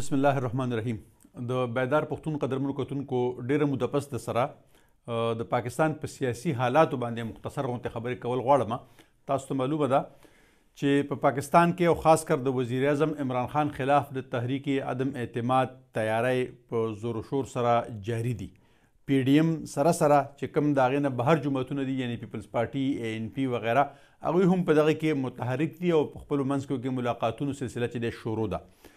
بسم الله الرحمن الرحیم د بیدار پښتون قدرمنو کتونکو ډیره مو د پس د سره د پاکستان په سیاسي حالاتو باندې مختصر غونته خبرې کول غواړم تاسو ته معلومه ده چې په پاکستان کې او خاص کر د وزیر اعظم عمران خان خلاف د تحریک عدم اعتماد تیاری په زور شور سره جاری دي پی ډی ایم سره سره چې کوم د هغې نه بهر جمعیتونه دي یعنی پیپلز پارټي اے ان پی وغیره هغوی هم په دغه کې متحرک دي او په خپلو منځ کې ملاقاتونو سلسله چې دی شروع ده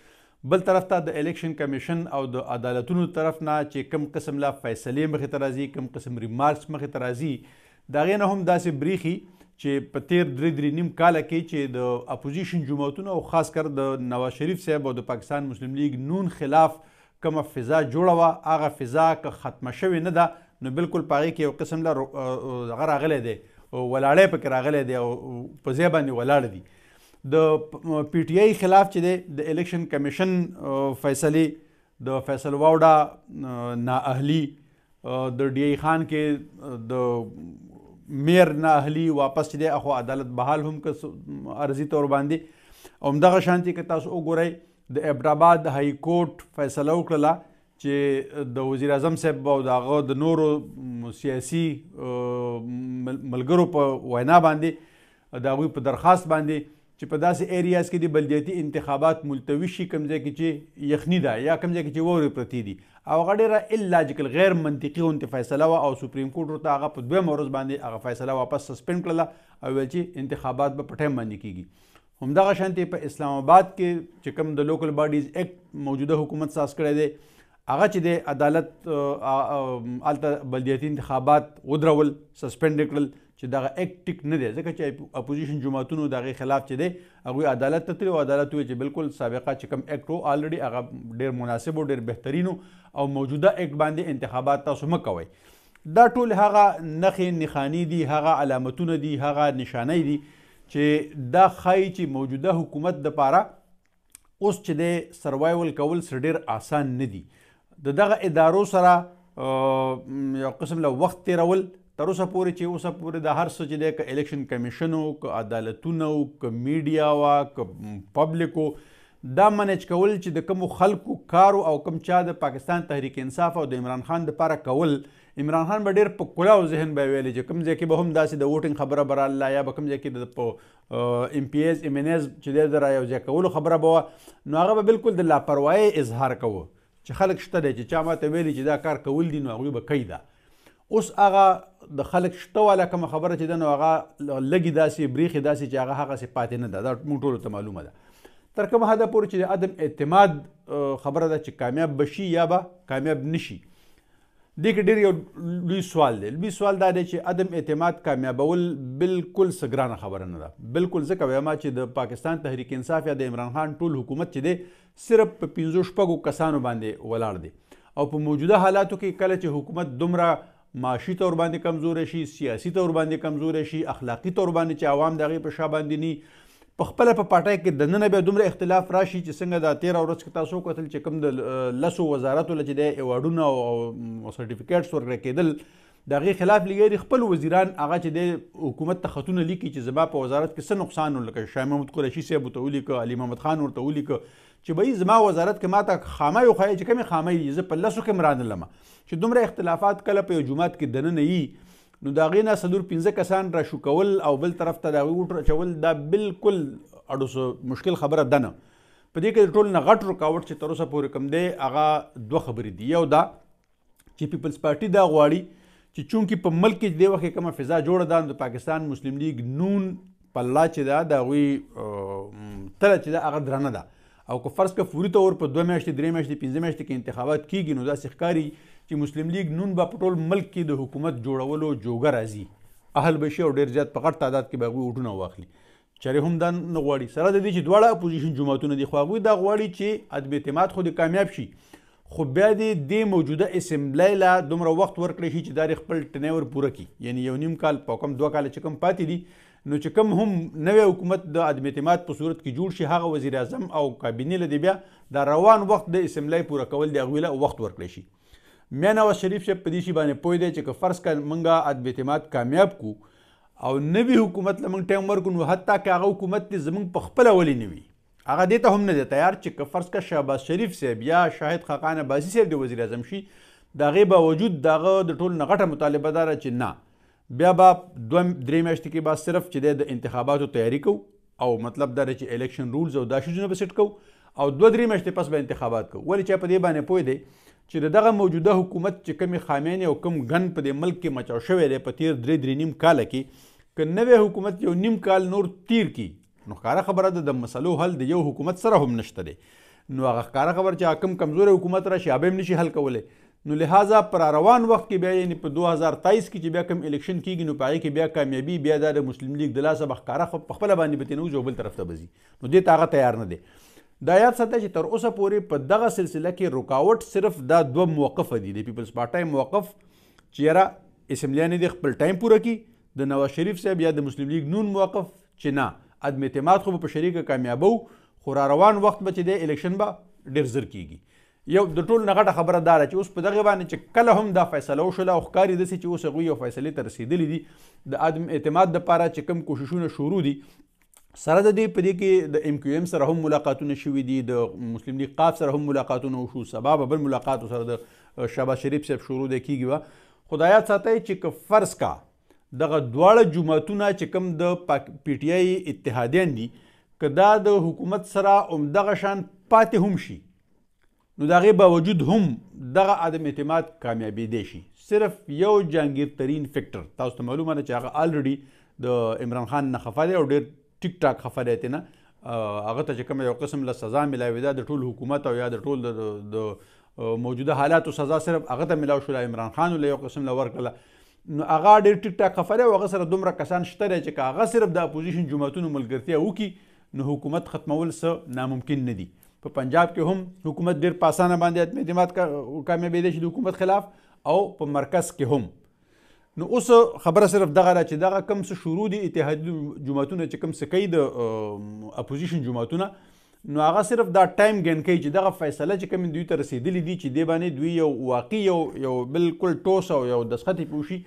بل طرف ته د الیکشن کمیشن او د عدالتونو طرف نه چې کم قسم لا فیصلې مخې ته راځي کم قسم ریمارکس مخې ته راځي د هغې نه هم داسې بریخي چې په تیر درې درې نیم کاله کې چې د اپوزیشن جمعیتونه او خاص کر د نواز شریف صاحب او د پاکستان مسلم لیگ نون خلاف کومه فضا جوړه وه هغه فضا که ختمه شوې نه ده نو بالکل په هغې کې یو قسم له هغه راغلی دی ولاړی پکې راغلی دی او په ځای باندې ولاړ دي د پی ټی آی خلاف چې دی د الیکشن کمیشن فیصلې د فیصل واوډا نااهلي د ډی ای خان کې د میر نااهلي واپس چې دی اخو عدالت بحال هم که عرضي طور باندې همدغه شانتي که تاسو وګورئ د ابټاباد های کورټ فیصله وکړه چې د وزیر اعظم صاحب او دغه د نورو سیاسي ملګرو په وینا باندې د هغوی په درخواست باندې چې په داسې ایریاز کې د بلدیاتي انتخابات ملتوي شي کوم ځای کې چې یخني ده یا کوم ځای کې چې واورې پرتې دي او هغه ډېره اللاجیکل غیر منطقي غوندې فیصله وه او سپریم کورټ ورته هغه په دویم ورځ باندې هغه فیصله واپس سسپند کړله او ویل چې انتخابات به په ټایم باندې کېږي همدغه شانتي په اسلام آباد کې چې کوم د لوکل باډیز اکټ موجوده حکومت ساس کړی دی هغه چې د عدالت الته بلدیاتي انتخابات ودرول سسپند کړل چې دغه اکټ ټیک نه دی ځکه چې اپوزیشن جماعتونو دغه خلاف چې دی هغه عدالت ته تل او عدالت وی چې بالکل سابقه چې کوم اکټ وو الریډي هغه ډیر مناسب او ډیر بهترینو او موجوده اکټ باندې انتخابات تاسو مکوئ دا ټول هغه نخې نخانی دي هغه علامتونه دي هغه نشانې دي چې دا خای چې موجوده حکومت د پاره اوس چې د سروایول کول سر ډیر آسان نه دی د دغه ادارو سره یو قسم له وخت تیرول تر اوسه پورې چې اوسه پورې د هر څه چې د الیکشن کمیشن او عدالتونو او میډیا او پبلیکو دا منج کول چې د کوم خلکو کارو او کم چا د پاکستان تحریک انصاف او د عمران خان د پاره کول عمران خان به ډیر په کلا او ذهن به ویل چې کوم ځکه به هم داسې د ووټینګ خبره بر الله یا به کوم ځکه د په ام پی اس ام ان اس چې د رايو ځکه کول خبره به نو هغه به بالکل د لاپروايي اظهار کوو چې خلک شته دي چې چا ماته ویلي چې دا کار کول دي نو هغه به کوي دا اوس هغه د خلک شته والا کوم خبره چې د نو هغه لګي داسې بریخي داسې چې هغه هغه سي پاتې نه ده دا موږ ټول ته معلومه ده تر کومه حده پورې چې د عدم اعتماد خبره ده چې کامیاب بشي یا به کامیاب نشي دې کې ډېر یو لوی سوال دی لوی سوال دا دی چې عدم اعتماد کامیابول بالکل سګرانه خبره نه ده بالکل ځکه وایم چې د پاکستان تحریک انصاف یا د عمران خان ټول حکومت چې دی صرف په پنځو شپږو کسانو باندې ولاړ دی او په موجوده حالاتو کې کله چې حکومت دومره معاشي تور باندې کمزور شي سیاسي تور باندې کمزور شي اخلاقی تور باندې چې عوام د هغې په شا باندې نی په خپل په پټای کې د نن بیا دومره اختلاف راشي چې څنګه د 13 ورځ کې تاسو کتل چې کوم د لسو وزارتو لچ د ایوارډونو او سرټیفیکټس ورکړل کېدل د غي خلاف لګیری خپل وزیران هغه چې د حکومت ته خطونه لیکي چې زما په وزارت کې څه نقصان ولکه شاه محمود قریشي صاحب ته ولیک علي محمد خان ورته ولیک چې به زما وزارت کې ماته خامه یو خای چې کمی خامه یې ز په لسو کې مران لمه چې دومره اختلافات کله په جمعات کې دنه نه یي نو دا غینا صدور 15 کسان را شو کول او بل طرف ته دا وټر چول دا بالکل اډوس مشکل خبره ده نه په دې کې ټول نه غټ رکاوټ چې تر اوسه پورې کم دی هغه دوه خبرې دي یو دا چې پیپلز پارټي دا غواړي چې چونکی په ملک کې د وخت کومه فضا جوړه ده د پاکستان مسلم لیگ نون پلا چې دا دا وی تل چې دا هغه درنه ده او که فرض کړه فوري تور په 2 میاشتې 3 میاشتې 15 میاشتې کې انتخابات کیږي نو داسې ښکاری چې مسلم لیگ نون به په ټول ملک کې د حکومت جوړولو جوګه راځي اهل بشي او ډیر زیات په غټ تعداد کې به غوي وټونه واخلي چره هم دان نه غواړي سره د دې چې دواړه اپوزیشن جماعتونه دي خو هغه دا غواړي چې عدم اعتماد خو د کامیاب شي خو بیا د دې موجوده اسمبلی لا دومره وخت ورکړی شي چې دا خپل ټنیور پوره کړي یعنی یو نیم کال په کم دوه کال چې کم پاتې دي نو چې کم هم نوې حکومت د عدم اعتماد په صورت کې جوړ شي هغه وزیر اعظم او کابینه لدی بیا د روان وخت د اسمبلی پوره کول دی غویله وخت ورکړي شي مینا و شریف شه په دې شی باندې پوی دی چې فرض کړه منګه عدم اعتماد کامیاب کو او نوې حکومت لمن ټایم ورکو نو حتی که هغه حکومت دې زمون په خپل ولې نوي هغه دې ته هم نه دی تیار چې فرض کا شهباز شریف صاحب یا شاهد خاقان عباسی صاحب د وزیر اعظم شي د هغې باوجود د هغه د ټولو نه غټه مطالبه داره چې نه بیا به دوه درې میاشتې کې به صرف چې د انتخاباتو تیاری کو او مطلب دا چې الیکشن رولز او دا شیزونه به سټ کو او دوه درې میاشتې پس به انتخابات کو ولې چې په دې باندې پوه دی چې دغه موجوده حکومت چې کمی خامیانې او کم غن په دې ملک کې مچاو شوی دی په تیر درې درې نیم کاله کې که نوې حکومت یو نیم کال نور تیر کی نو ښکاره خبره ده د مسلو حل د یو حکومت سره هم نشته دی نو هغه ښکاره خبر چې حکم کمزوره حکومت راشي هغه هم نشي حل کولی نو لہٰذا پر روان وخت کې بیا یعنی په 2023 کې چې بیا کوم الیکشن کېږي نو پای کې بیا کامیابی بیا د مسلم لیگ د لاسه بخکاره خو په خپل باندې به تنو جو بل طرف ته بزي نو دې تاغه تیار نه دی دا یاد ساته چې تر اوسه پورې په دغه سلسله کې رکاوټ صرف دا دوه موقف دي د پیپلز پارټای موقف چې را اسمبلیانه د خپل ټایم پوره کی د نواز شریف صاحب یا د مسلم لیگ نون موقف چې نه عدم اعتماد خو په شریکه کامیابو خو را روان وخت به چې د الیکشن به ډیر زر کیږي یو د ټول نغټه خبره دار چې اوس په دغه باندې چې کله هم دا فیصله وشله او ښکاری د چې اوس غوی او فیصله تر رسیدلې دي د ادم اعتماد د پاره چې کم کوششونه شروع دي سره د دې په دې کې د ام کیو ام سره هم ملاقاتونه شوې دي د مسلم لیگ قاف سره هم ملاقاتونه وشو سبب بل ملاقات سره د شبا شریف صاحب شروع د کیږي خدایات ساتي چې فرض کا دغه دواړه جماعتونه چې کم د پی ټی آی اتحادیان دي که دا د حکومت سره عمدغه شان پاتې هم شي نو دغه باوجود هم دغه عدم اعتماد کامیابی دی شي صرف یو جانګیرترین فیکٹر تاسو ته معلومه ده چې هغه الریډي د عمران خان نه خفه دی او ډیر ټیک ټاک خفه دی تنه هغه ته چې کوم یو قسم له سزا ملاوي ده د ټول حکومت او یا د ټول د موجوده حالات او سزا صرف هغه ته ملاو شو عمران خان له یو قسم له ورکړه نو هغه ډیر ټیک ټاک خفه دی او هغه سره دومره کسان شته چې هغه صرف د اپوزیشن جماعتونو ملګرتیا وکي نو حکومت ختمول څه ناممکن نه دی په پنجاب کې هم حکومت ډیر پاسانه باندې اتمی دمات کا کامیابې دي د حکومت خلاف او په مرکز کې هم نو اوس خبره صرف دغه را چې دغه کم څه شروع دي اتحادي جماعتونه چې کم څه کوي د اپوزیشن جماعتونه نو هغه صرف دا ټایم ګین کوي چې دغه فیصله چې کوم دوی ته رسیدلی دي چې دی باندې دوی یو واقعي یو یو بالکل ټوس او یو دسختی پوشي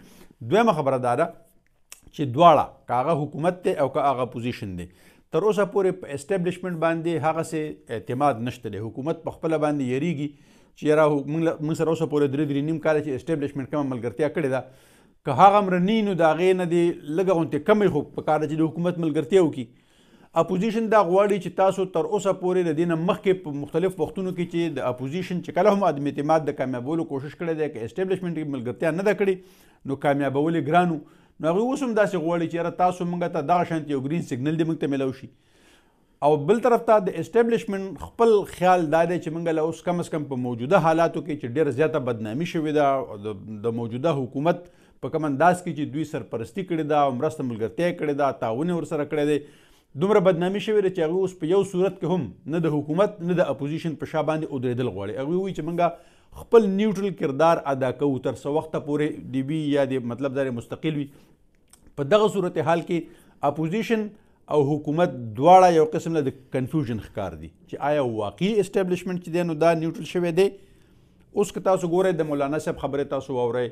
دویمه خبره داره چې دواړه کاغه حکومت ته او کاغه اپوزیشن دی تر اوسه پورې په اسټابلیشمنت باندې هغه سه اعتماد نشته د حکومت په خپل باندې یریږي چې را موږ سره اوسه پورې درې درې نیم کال چې اسټابلیشمنت کوم ملګرتیا کړې ده که هغه مرنی نو دا غې نه دی لګونته کمې خو په کار چې د حکومت ملګرتیا وکي اپوزیشن دا غواړي چې تاسو تر اوسه پورې د دینه مخکې په مختلف وختونو کې چې د اپوزیشن چې کله هم عدم اعتماد د کامیابولو کوشش کړی دی که اسټابلیشمنت ملګرتیا نه ده کړې نو کامیابول ګرانو نو هغه اوس هم داسې غواړي چې یاره تاسو موږ ته دغه شانتي یو ګرین سیګنل دې موږ ته ملو شي او بل طرف ته د اسټابلیشمنت خپل خیال دا دی چې موږ له اوس کم از کم په موجوده حالاتو کې چې ډیر زیاته بدنامي شوې ده د موجوده حکومت په کم انداز کې چې دوی سرپرستی کړې ده او مرسته ملګرتیا کړې ده تعاون ورسره کړی دی دومره بدنامي شوې ده چې هغوی اوس په یو صورت کې هم نه د حکومت نه د اپوزیشن په شا باندې ودرېدل غواړي هغوی وایي چې موږ خپل نیوټرل کردار ادا کوو تر څو وخته پورې دی وي یا د مطلب دار مستقل وي په دغه صورتحال کې اپوزیشن او حکومت دواړه یو قسم له کنفیوژن ښکار دي چې آیا واقعي اسټابلیشمنت چې دی نو دا نیوټرل شوی دی اوس که تاسو ګورئ د مولانا صاحب خبره تاسو واورئ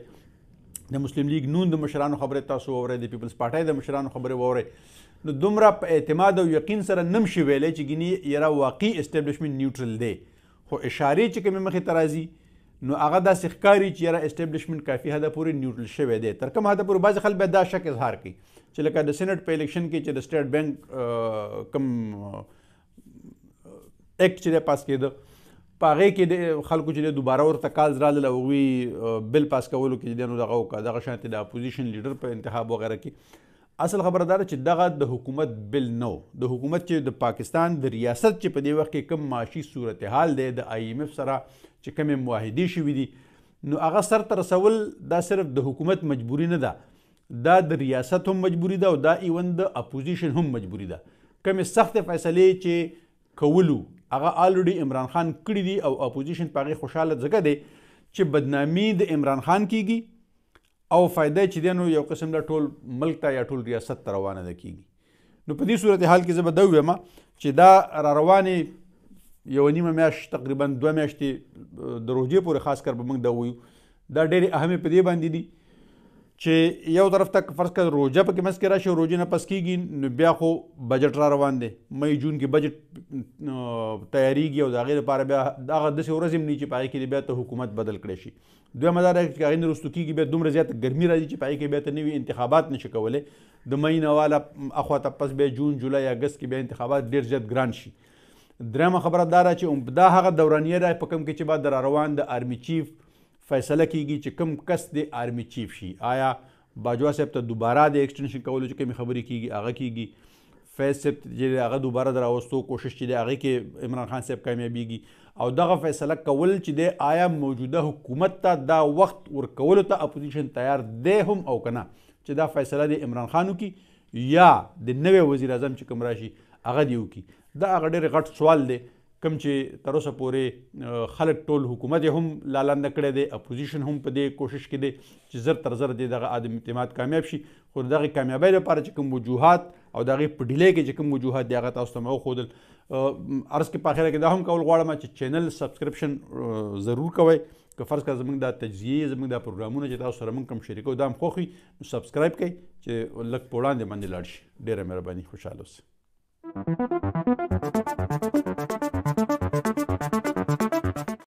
د مسلم لیگ نون د مشرانو خبره تاسو واورئ د پیپلز پارټۍ د مشرانو خبره واورئ نو دومره په اعتماد او یقین سره نم شي ویلې چې ګینی یرا واقعي اسټابلیشمنت نیوټرل دی خو اشاره چې کوم مخې ترازی نو هغه د سخکاری چې را اسټابلیشمنت کافي هدا پوری نیوټرل شوی دی تر کوم هدا پوری بعض خلک به دا شک اظهار کوي چې لکه د سېنات په الیکشن کې چې د سٹیټ بانک کم اکټ چې پاس کېده پاغه کې د خلکو چې دوباره ورته کال زرال لوي بل پاس کولو کې دغه دغه شانتي د اپوزیشن لیډر په انتخاب وغیرہ کې اصل خبره دا چې دغه د حکومت بل نو د حکومت چې د پاکستان د ریاست چې په دې وخت کې کم معاشي صورتحال دی د آی ایم اف سره چې کمې معاهدې شوي دي نو هغه سرته رسول دا صرف د حکومت مجبوري نه ده دا د ریاست هم مجبوري ده او دا ایون د اپوزیشن هم مجبوري ده کمې سخت فیصلې چې کولو هغه آلریډي عمران خان کړی دي او اپوزیشن پاغي خوشاله ځکه دی چې بدنامي د عمران خان کیږي او فائدہ چې دی نو یو قسم له ټول ملک ته یا ټول ریاست ته روانه ده کیږي نو په دې صورت حال کې زه به دا ویم چې دا را روانې یو نیمه میاشت تقریبا دوه میاشتې د روژې پورې خاص کر به موږ دا ویو دا ډېرې اهمې په دې باندې دي چې یو طرف ته فرض کړه روزه په کې مس کې راشي روزه نه پس کیږي بیا خو بجټ را روان دی مې جون کې بجټ تیاریږي او داغه لپاره بیا داغه د سورزم نیچې پای کې بیا ته حکومت بدل کړي شي دوه مدار کې هغه نرستو کیږي بیا دومره زیات ګرمي راځي چې پای کې بیا ته نوي انتخابات نشي کولای د مې نه والا اخوا ته پس بیا جون جولای اگست کې بیا انتخابات ډیر زیات ګران شي درېمه خبره دا چې دا هغه دورانیه را په کم کې چې بعد در روان د ارمی چیف فیصله کیږي چې کم کس د آرمی چیف شي آیا باجوا صاحب ته دوباره د ایکسټنشن کولو چې کوم خبري کیږي هغه کیږي فیصل صاحب چې هغه دوباره دراوستو کوشش چې د هغه کې عمران خان صاحب کامیابیږي او دغه فیصله کول چې د آیا موجوده حکومت ته دا وخت ورکول ته اپوزیشن تیار دی هم او کنه چې دا فیصله د عمران خانو کی یا د نوې وزیر اعظم چې کوم راشي هغه دیو کی دا هغه ډېر غټ سوال دی کم چې تر اوسه پورې خلک ټول حکومت هم لالاند کړی دی اپوزیشن هم په دې کوشش کې دی چې زر تر زر دې دغه عدم اعتماد کامیاب شي خو دغه کامیابی لپاره چې کوم وجوهات او دغه په ډیلی کې چې کوم وجوهات دی هغه تاسو ته مو خودل ارز کې په اخره کې دا هم کول غواړم چې چینل سبسکرپشن ضرور کوئ که فرض کړه زمونږ دا تجزیه زمونږ دا پروګرامونه چې تاسو سره موږ کوم شریکو دا هم خوخي نو سبسکرایب کړئ چې لک پوړاندې باندې لاړ شي ډیره مهرباني خوشاله اوسئ